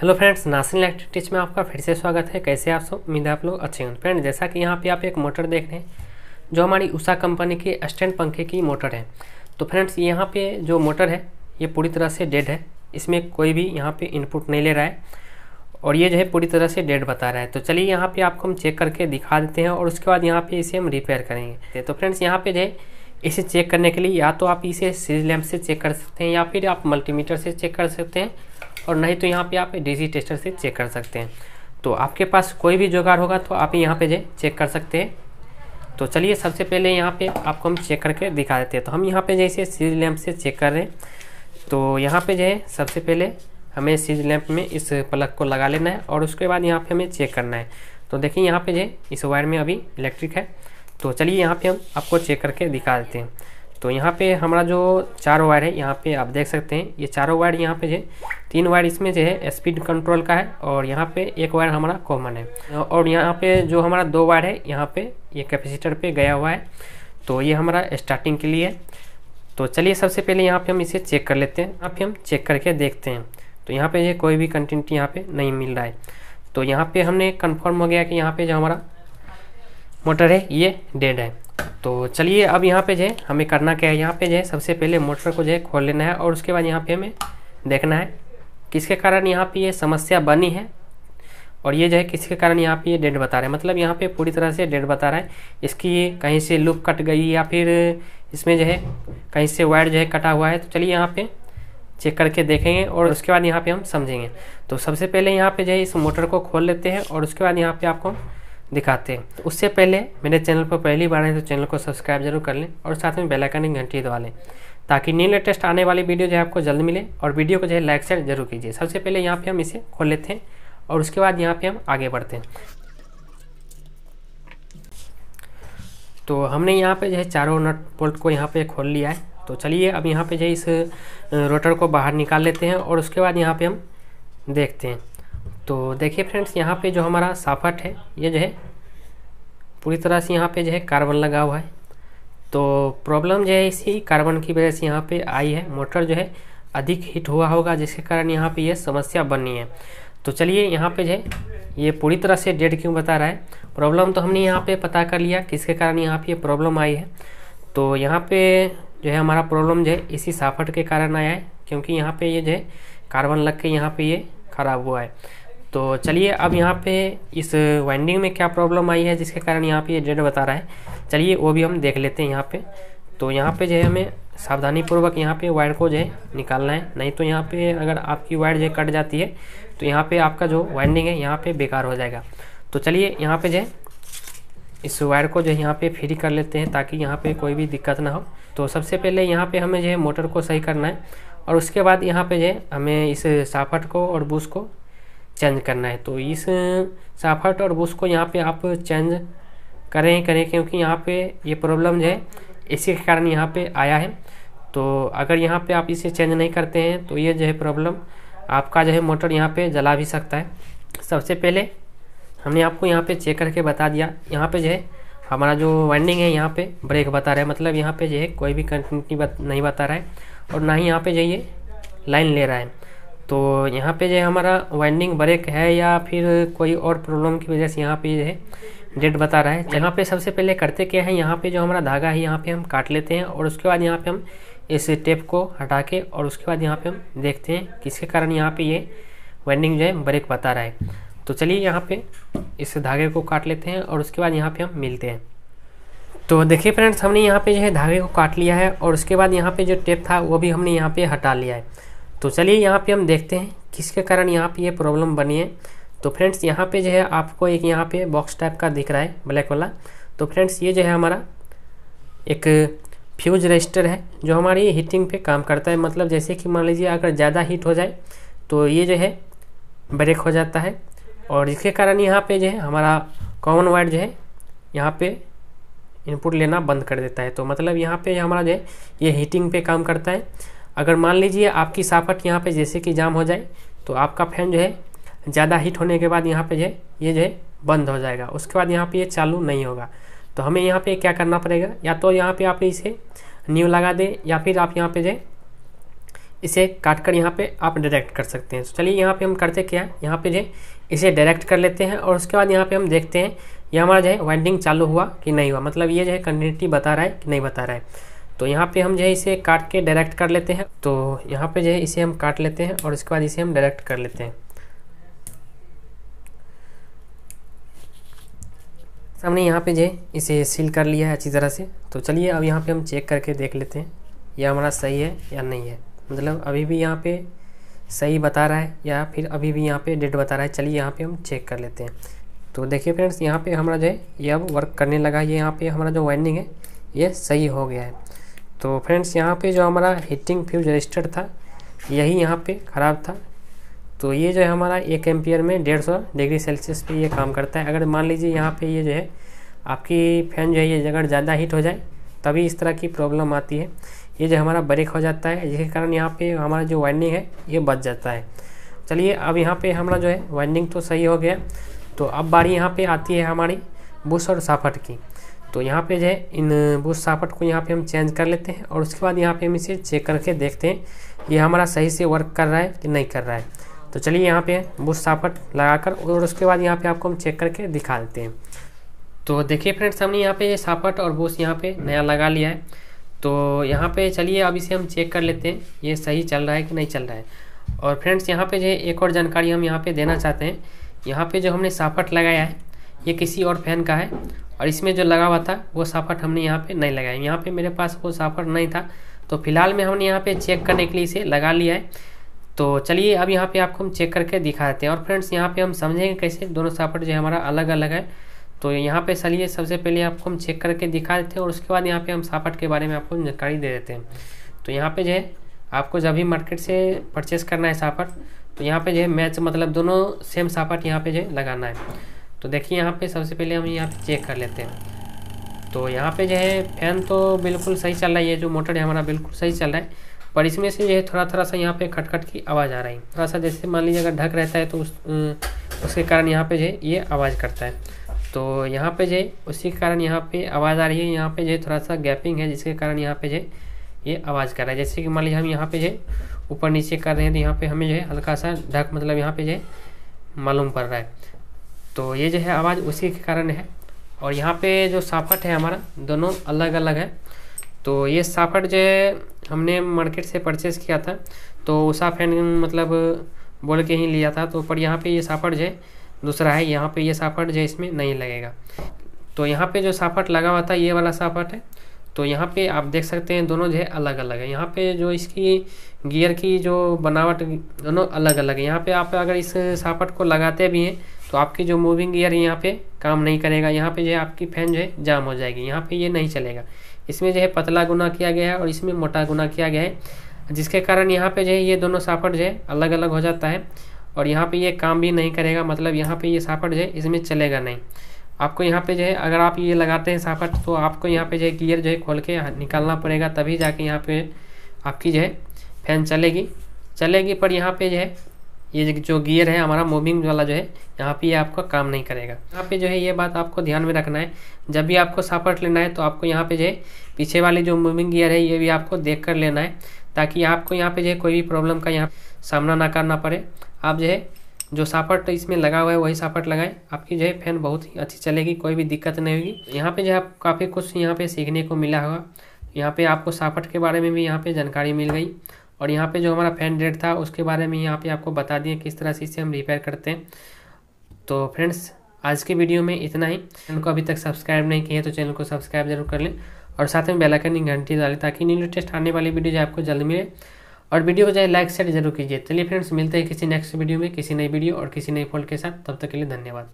hello friends नासिन electric टिच में आपका फिर से स्वागत है कैसे आप सब उम्मीद आप लोग अच्छे होंगे फ्रेंड जैसा कि यहाँ पे आप एक मोटर देख रहे हैं जो हमारी उषा कंपनी के स्टैंड पंखे की मोटर है तो फ्रेंड्स यहाँ पे जो मोटर है ये पूरी तरह से डेड है इसमें कोई भी यहाँ पे इनपुट नहीं ले रहा है और ये जो है पूरी तरह से डेड बता रहा है तो चलिए यहाँ पर आपको हम चेक करके दिखा देते हैं और उसके बाद यहाँ पर इसे हम रिपेयर करेंगे तो फ्रेंड्स यहाँ पर जो है इसे चेक करने के लिए या तो आप इसे सीरीज लैम्प से चेक कर सकते हैं या फिर आप मल्टीमीटर से चेक कर सकते हैं और नहीं तो यहाँ पे आप डीजी टेस्टर से चेक कर सकते हैं तो आपके पास कोई भी जुगाड़ होगा तो आप यहाँ पे चेक कर सकते हैं तो चलिए सबसे पहले यहाँ पे आपको हम चेक करके दिखा देते हैं तो हम यहाँ पे जैसे सीज लैंप से चेक कर रहे हैं तो यहाँ पे जो है सबसे पहले हमें सीज लैंप में इस प्लग को लगा लेना है और उसके बाद यहाँ पर हमें चेक करना है तो देखिए यहाँ पर जो इस वायर में अभी इलेक्ट्रिक है तो चलिए यहाँ पर हम आपको चेक करके दिखा देते हैं तो यहाँ पे हमारा जो चार वायर है यहाँ पे आप देख सकते हैं ये चारों वायर यहाँ पे है तीन वायर इसमें जो है स्पीड कंट्रोल का है और यहाँ पे एक वायर हमारा कॉमन है और यहाँ पे जो हमारा दो वायर है यहाँ पे ये कैपेसिटर पे गया हुआ है तो ये हमारा स्टार्टिंग के लिए है तो चलिए सबसे पहले यहाँ पर हम इसे चेक कर लेते हैं यहाँ पर हम चेक करके देखते हैं तो यहाँ पर कोई भी कंटेंट यहाँ पर नहीं मिल रहा है तो यहाँ पर हमने कन्फर्म हो गया कि यहाँ पर जो हमारा मोटर है ये डेड है तो चलिए अब यहाँ पे जो है हमें करना क्या है यहाँ पे जो है सबसे पहले मोटर को जो है खोल लेना है और उसके बाद यहाँ पे हमें देखना है किसके कारण यहाँ पे ये समस्या बनी है और ये जो है किसके कारण यहाँ पे ये डेट बता रहा है मतलब यहाँ पे पूरी तरह से डेट बता रहा है इसकी कहीं से लुक कट गई या फिर इसमें जो है कहीं से वायर जो है कटा हुआ है तो चलिए यहाँ पे चेक करके देखेंगे और उसके बाद यहाँ पे हम समझेंगे तो सबसे पहले यहाँ पे जो है इस मोटर को खोल लेते हैं और उसके बाद यहाँ पे आपको दिखाते हैं तो उससे पहले मेरे चैनल पर पहली बार है तो चैनल को सब्सक्राइब जरूर कर लें और साथ में बेलाइकन की घंटी दबा लें ताकि न्यू लेटेस्ट आने वाली वीडियो जो है आपको जल्द मिले और वीडियो को जो है लाइक शेयर जरूर कीजिए सबसे पहले यहाँ पर हम इसे खोल लेते हैं और उसके बाद यहाँ पर हम आगे बढ़ते हैं तो हमने यहाँ पे जो है चारों नट बोल्ट को यहाँ पे खोल लिया है तो चलिए अब यहाँ पे जो है इस रोटर को बाहर निकाल लेते हैं और उसके बाद यहाँ पे हम देखते हैं तो देखिए फ्रेंड्स यहाँ पे जो हमारा साफट है ये जो है पूरी तरह से यहाँ पे जो है कार्बन लगा हुआ है तो प्रॉब्लम जो है इसी कार्बन की वजह से यहाँ पे आई है मोटर जो है अधिक हीट हुआ होगा जिसके कारण यहाँ पे ये समस्या बननी है तो चलिए यहाँ पे जो है ये पूरी तरह से डेट क्यों बता रहा है प्रॉब्लम तो हमने यहाँ पर पता कर लिया किसके कारण यहाँ पर ये प्रॉब्लम आई है तो यहाँ पर जो है हमारा प्रॉब्लम जो है इसी साफट के कारण आया है क्योंकि यहाँ पर ये जो है कार्बन लग के यहाँ पे ये ख़राब हुआ है तो चलिए अब यहाँ पे इस वाइंडिंग में क्या प्रॉब्लम आई है जिसके कारण यहाँ पे ये डेड बता रहा है चलिए वो भी हम देख लेते हैं यहाँ पे तो यहाँ पे जो है हमें सावधानी पूर्वक यहाँ पे वायर को जो है निकालना है नहीं तो यहाँ पे अगर आपकी वायर जो है कट जाती है तो यहाँ पे आपका जो वाइंडिंग है यहाँ पे बेकार हो जाएगा तो चलिए यहाँ पे जो है इस वायर को जो है यहाँ पे फ्री कर लेते हैं ताकि यहाँ पे कोई भी दिक्कत ना हो तो सबसे पहले यहाँ पे हमें जो है मोटर को सही करना है और उसके बाद यहाँ पे जो है हमें इस साफट को और बूस को चेंज करना है तो इस साफट और बुश को यहाँ पे आप चेंज करें ही करें क्योंकि यहाँ पे ये प्रॉब्लम है इसी के कारण यहाँ पे आया है तो अगर यहाँ पे आप इसे चेंज नहीं करते हैं तो ये जो है प्रॉब्लम आपका जो है मोटर यहाँ पे जला भी सकता है सबसे पहले हमने आपको यहाँ पे चेक करके बता दिया यहाँ पे जो है हमारा जो वाइंडिंग है यहाँ पे ब्रेक बता रहा है मतलब यहाँ पे जो है कोई भी कंटिन्यूटी नहीं बता रहा है और ना ही यहाँ पर जो है लाइन ले रहा है तो यहाँ पे जो हमारा वाइंडिंग ब्रेक है या फिर कोई और प्रॉब्लम की वजह से यहाँ पे है डेट बता रहा है यहाँ पे सबसे पहले करते क्या है यहाँ पे जो हमारा धागा है यहाँ पे हम काट लेते हैं और उसके बाद यहाँ पे हम इस टेप को हटा के और उसके बाद यहाँ पे हम देखते हैं किसके कारण यहाँ पे ये वाइंडिंग जो है ब्रेक बता रहा है तो चलिए यहाँ पे इस धागे को काट लेते हैं और उसके बाद यहाँ पे हम मिलते हैं तो देखिए फ्रेंड्स हमने यहाँ पे जो है धागे को काट लिया है और उसके बाद यहाँ पे जो टेप था वो भी हमने यहाँ पे हटा लिया है तो चलिए यहाँ पे हम देखते हैं किसके कारण यहाँ पे ये प्रॉब्लम बनी है तो फ्रेंड्स यहाँ पे जो है आपको एक यहाँ पे बॉक्स टाइप का दिख रहा है ब्लैक वाला तो फ्रेंड्स ये जो है हमारा एक फ्यूज रजिस्टर है जो हमारी हीटिंग पे काम करता है मतलब जैसे कि मान लीजिए अगर ज़्यादा हीट हो जाए तो ये जो है ब्रेक हो जाता है और इसके कारण यहाँ पे जो है हमारा कॉमन वायर जो है यहाँ पे इनपुट लेना बंद कर देता है तो मतलब यहाँ पे हमारा जो है ये हीटिंग पे काम करता है अगर मान लीजिए आपकी साफट यहाँ पे जैसे कि जाम हो जाए तो आपका फैन जो है ज़्यादा हीट होने के बाद यहाँ पे जो है ये जो है बंद हो जाएगा उसके बाद यहाँ पे ये चालू नहीं होगा तो हमें यहाँ पे क्या करना पड़ेगा या तो यहाँ पे आप इसे न्यू लगा दें या फिर आप यहाँ पे जो इसे काट कर यहाँ पर आप डायरेक्ट कर सकते हैं तो चलिए यहाँ पर हम करते क्या है यहाँ पर जो इसे डायरेक्ट कर लेते हैं और उसके बाद यहाँ पर हम देखते हैं ये हमारा जो है वाइंडिंग चालू हुआ कि नहीं हुआ मतलब ये जो है कंटिन्यूटी बता रहा है कि नहीं बता रहा है तो यहाँ पे हम जो है इसे काट के डायरेक्ट कर लेते हैं तो यहाँ पे जो है इसे हम काट लेते हैं और इसके बाद इसे हम डायरेक्ट कर लेते हैं हमने यहाँ पे जो है इसे सील कर लिया है अच्छी तरह से तो चलिए अब यहाँ पे हम चेक करके देख लेते हैं यह हमारा सही है या नहीं है मतलब अभी भी यहाँ पे सही बता रहा है या फिर अभी भी यहाँ पे डेट बता रहा है चलिए यहाँ पे हम चेक कर लेते हैं तो देखिए फ्रेंड्स यहाँ पे हमारा जो है ये अब वर्क करने लगा ये यहाँ पे हमारा जो वाइंडिंग है ये सही हो गया है तो फ्रेंड्स यहाँ पे जो हमारा हीटिंग फ्यूज रजिस्टर था यही यहाँ पे ख़राब था तो ये जो है हमारा एक एम्पियर में डेढ़ सौ डिग्री सेल्सियस पे ये काम करता है अगर मान लीजिए यहाँ पे ये जो है आपकी फ़ैन जो है ये अगर ज़्यादा हीट हो जाए तभी इस तरह की प्रॉब्लम आती है ये जो हमारा ब्रेक हो जाता है जिसके कारण यहाँ पर हमारा जो वाइंडिंग है ये बच जाता है चलिए अब यहाँ पर हमारा जो है वाइंडिंग तो सही हो गया तो अब बारी यहाँ पर आती है हमारी बुश और साफट की तो यहाँ पे जो है इन बूथ साफट को यहाँ पे हम चेंज कर लेते हैं और उसके बाद यहाँ पे हम इसे चेक करके देखते हैं ये हमारा सही से वर्क कर रहा है कि नहीं कर रहा है तो चलिए यहाँ पे बूथ साफट लगाकर और उसके बाद यहाँ पे आपको हम चेक करके दिखा देते हैं तो देखिए फ्रेंड्स हमने यहाँ पे सापट और बोस यहाँ पे नया लगा लिया है तो यहाँ पे चलिए अब इसे हम चेक कर लेते हैं ये सही चल रहा है कि नहीं चल रहा है और फ्रेंड्स यहाँ पे जो है एक और जानकारी हम यहाँ पे देना चाहते हैं यहाँ पे जो हमने सापट लगाया है ये किसी और फैन का है और इसमें जो लगा हुआ था वो साफट हमने यहाँ पे नहीं लगाया यहाँ पे मेरे पास वो साफट नहीं था तो फिलहाल में हमने यहाँ पे चेक करने के लिए इसे लगा लिया है तो चलिए अब यहाँ पे आपको हम चेक करके दिखा देते हैं और फ्रेंड्स यहाँ पे हम समझेंगे कैसे दोनों साफट जो है हमारा अलग अलग है तो यहाँ पे चलिए सबसे पहले आपको हम चेक करके दिखा देते हैं और उसके बाद यहाँ पे हम साफट के बारे में आपको जानकारी दे देते हैं तो यहाँ पे जो है आपको जब भी मार्केट से परचेस करना है साफट तो यहाँ पे जो है मैच मतलब दोनों सेम साफट यहाँ पे जो है लगाना है तो देखिए यहाँ पे सबसे पहले हम यहाँ पे चेक कर लेते हैं तो यहाँ पे जो है फ़ैन तो बिल्कुल सही चल रहा है ये जो मोटर है हमारा बिल्कुल सही चल रहा है पर इसमें से जो है थोड़ा थोड़ा सा यहाँ पे खटखट की आवाज़ आ रही है थोड़ा सा जैसे मान लीजिए अगर ढक रहता है तो उस उसके कारण यहाँ पे जो है ये आवाज़ करता है तो यहाँ पे जो है उसी के कारण यहाँ पे आवाज़ आ रही है यहाँ पे जो है थोड़ा सा गैपिंग है जिसके कारण यहाँ पे जो है ये आवाज़ कर रहा है जैसे कि मान लीजिए हम यहाँ पे जो है ऊपर नीचे कर रहे हैं तो यहाँ पे हमें जो है हल्का सा ढक मतलब यहाँ पे जो है मालूम पड़ रहा है तो ये जो है आवाज़ उसी के कारण है और यहाँ पे जो साफट है हमारा दोनों अलग अलग है तो ये साफट जो है हमने मार्केट से परचेस किया था तो उषा फैन मतलब बोल के ही लिया था तो पर यहाँ पे ये साफट जो है दूसरा है यहाँ पे ये साफट जो है इसमें नहीं लगेगा तो यहाँ पे जो साफट लगा हुआ था ये वाला साफट है तो यहाँ पे आप देख सकते हैं दोनों जो है अलग अलग है यहाँ पे जो इसकी गियर की जो बनावट दोनों अलग अलग है यहाँ पे आप अगर इस साफट को लगाते भी हैं तो आपकी जो मूविंग ईयर यहाँ पे काम नहीं करेगा यहाँ पे जो है आपकी फैन जो है जाम हो जाएगी यहाँ पे ये नहीं चलेगा इसमें जो है पतला गुना किया गया है और इसमें मोटा गुना किया गया है जिसके कारण यहाँ पे जो है ये दोनों साफट जो है अलग अलग हो जाता है और यहाँ पे ये काम भी नहीं करेगा मतलब यहाँ पे ये साफट जो है इसमें चलेगा नहीं आपको यहाँ पे जो है अगर आप ये लगाते हैं साफट तो आपको यहाँ पे जो है गियर जो है खोल के निकालना पड़ेगा तभी जाके यहाँ पे आपकी जो है फैन चलेगी चलेगी पर यहाँ पे जो है ये जो गियर है हमारा मूविंग वाला जो है यहाँ पे ये आपका काम नहीं करेगा यहाँ पे जो है ये बात आपको ध्यान में रखना है जब भी आपको सापर्ट लेना है तो आपको यहाँ पे जो है पीछे वाले जो मूविंग गियर है ये भी आपको देख कर लेना है ताकि आपको यहाँ पे जो है कोई भी प्रॉब्लम का यहाँ सामना ना करना पड़े आप जो है जो सापट इसमें लगा हुआ है वही सापट लगाएं आपकी जो है फैन बहुत ही अच्छी चलेगी कोई भी दिक्कत नहीं होगी यहाँ पे जो है काफ़ी कुछ यहाँ पे सीखने को मिला होगा यहाँ पे आपको सापट के बारे में भी यहाँ पे जानकारी मिल गई और यहाँ पे जो हमारा फैन रेट था उसके बारे में यहाँ पे आपको बता दिए किस तरह से इसे हम रिपेयर करते हैं तो फ्रेंड्स आज के वीडियो में इतना ही चैनल को अभी तक सब्सक्राइब नहीं किया तो चैनल को सब्सक्राइब जरूर कर लें और साथ में बेलाइकन की घंटी डालें ताकि न्यू लेटेस्ट आने वाली वीडियो जो आपको जल्द मिले और वीडियो को जाए लाइक शेयर जरूर कीजिए चलिए फ्रेंड्स मिलते हैं किसी नेक्स्ट वीडियो में किसी नई वीडियो और किसी नई फोल्ड के साथ तब तक के लिए धन्यवाद